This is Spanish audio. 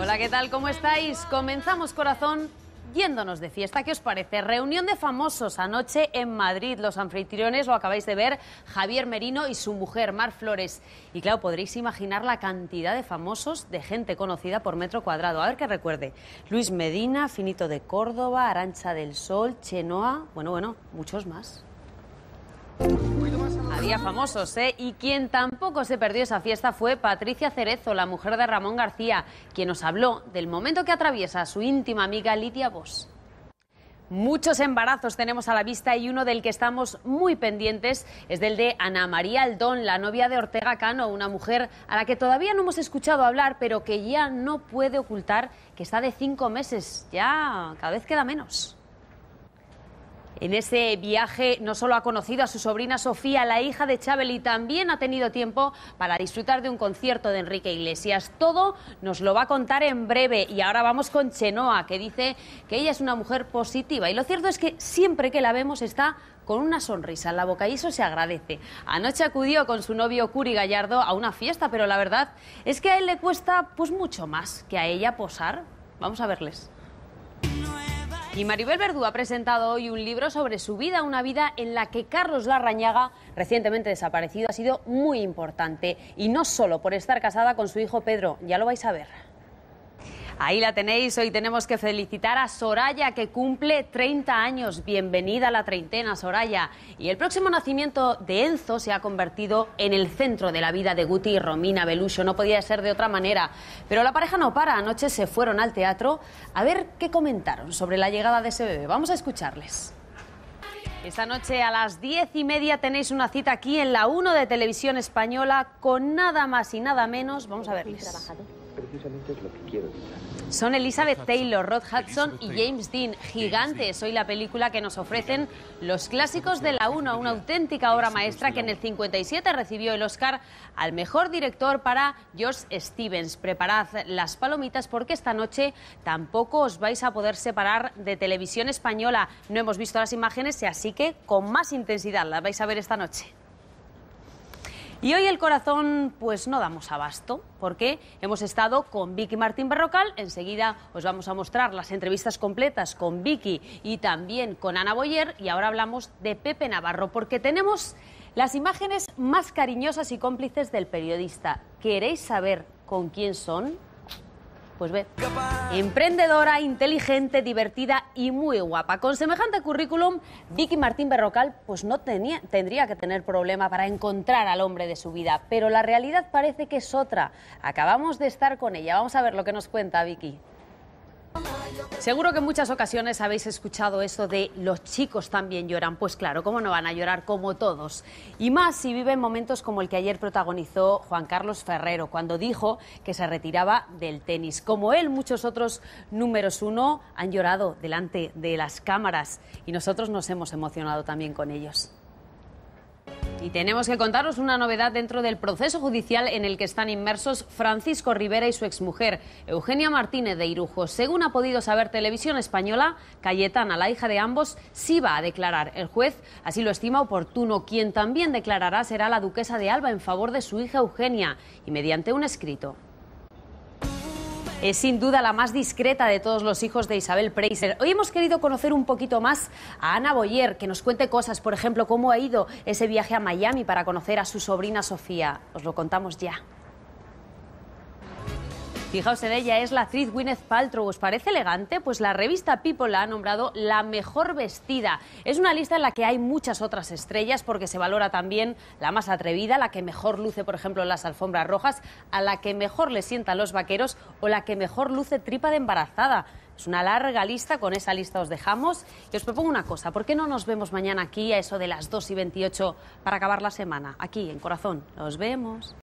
Hola, ¿qué tal? ¿Cómo estáis? Comenzamos, corazón, yéndonos de fiesta. ¿Qué os parece? Reunión de famosos anoche en Madrid. Los anfitriones, lo acabáis de ver, Javier Merino y su mujer, Mar Flores. Y claro, podréis imaginar la cantidad de famosos, de gente conocida por metro cuadrado. A ver qué recuerde. Luis Medina, Finito de Córdoba, Arancha del Sol, Chenoa, bueno, bueno, muchos más famosos, ¿eh? Y quien tampoco se perdió esa fiesta fue Patricia Cerezo, la mujer de Ramón García, quien nos habló del momento que atraviesa su íntima amiga Lidia Vos. Muchos embarazos tenemos a la vista y uno del que estamos muy pendientes es del de Ana María Aldón, la novia de Ortega Cano, una mujer a la que todavía no hemos escuchado hablar, pero que ya no puede ocultar que está de cinco meses, ya cada vez queda menos. En ese viaje no solo ha conocido a su sobrina Sofía, la hija de y también ha tenido tiempo para disfrutar de un concierto de Enrique Iglesias. Todo nos lo va a contar en breve y ahora vamos con Chenoa, que dice que ella es una mujer positiva y lo cierto es que siempre que la vemos está con una sonrisa en la boca y eso se agradece. Anoche acudió con su novio Curi Gallardo a una fiesta, pero la verdad es que a él le cuesta pues mucho más que a ella posar. Vamos a verles. Y Maribel Verdú ha presentado hoy un libro sobre su vida, una vida en la que Carlos Larrañaga, recientemente desaparecido, ha sido muy importante. Y no solo por estar casada con su hijo Pedro, ya lo vais a ver. Ahí la tenéis. Hoy tenemos que felicitar a Soraya, que cumple 30 años. Bienvenida a la treintena, Soraya. Y el próximo nacimiento de Enzo se ha convertido en el centro de la vida de Guti y Romina Belucho. No podía ser de otra manera. Pero la pareja no para. Anoche se fueron al teatro a ver qué comentaron sobre la llegada de ese bebé. Vamos a escucharles. Esta noche a las diez y media tenéis una cita aquí en la 1 de Televisión Española con nada más y nada menos. Vamos a verles precisamente es lo que quiero decir. Son Elizabeth Taylor, Rod Hudson y James Dean. Gigantes, hoy la película que nos ofrecen los clásicos de la 1, una auténtica obra maestra que en el 57 recibió el Oscar al mejor director para Josh Stevens. Preparad las palomitas porque esta noche tampoco os vais a poder separar de televisión española. No hemos visto las imágenes, así que con más intensidad las vais a ver esta noche. Y hoy el corazón, pues no damos abasto, porque hemos estado con Vicky Martín Barrocal, Enseguida os vamos a mostrar las entrevistas completas con Vicky y también con Ana Boyer. Y ahora hablamos de Pepe Navarro, porque tenemos las imágenes más cariñosas y cómplices del periodista. ¿Queréis saber con quién son? Pues ve, emprendedora, inteligente, divertida y muy guapa. Con semejante currículum, Vicky Martín Berrocal pues no tendría que tener problema para encontrar al hombre de su vida, pero la realidad parece que es otra. Acabamos de estar con ella, vamos a ver lo que nos cuenta Vicky. Seguro que en muchas ocasiones habéis escuchado eso de los chicos también lloran. Pues claro, ¿cómo no van a llorar como todos? Y más si viven momentos como el que ayer protagonizó Juan Carlos Ferrero, cuando dijo que se retiraba del tenis. Como él, muchos otros números uno han llorado delante de las cámaras y nosotros nos hemos emocionado también con ellos. Y tenemos que contaros una novedad dentro del proceso judicial en el que están inmersos Francisco Rivera y su exmujer, Eugenia Martínez de Irujo. Según ha podido saber Televisión Española, Cayetana, la hija de ambos, sí va a declarar. El juez así lo estima oportuno. Quien también declarará será la duquesa de Alba en favor de su hija Eugenia y mediante un escrito es sin duda la más discreta de todos los hijos de Isabel Preiser. Hoy hemos querido conocer un poquito más a Ana Boyer, que nos cuente cosas, por ejemplo, cómo ha ido ese viaje a Miami para conocer a su sobrina Sofía. Os lo contamos ya. Fijaos en ella, es la actriz Gwyneth Paltrow. ¿Os parece elegante? Pues la revista People la ha nombrado la mejor vestida. Es una lista en la que hay muchas otras estrellas porque se valora también la más atrevida, la que mejor luce, por ejemplo, las alfombras rojas, a la que mejor le sientan los vaqueros o la que mejor luce tripa de embarazada. Es una larga lista, con esa lista os dejamos. Y os propongo una cosa, ¿por qué no nos vemos mañana aquí a eso de las 2 y 28 para acabar la semana? Aquí, en Corazón. Nos vemos.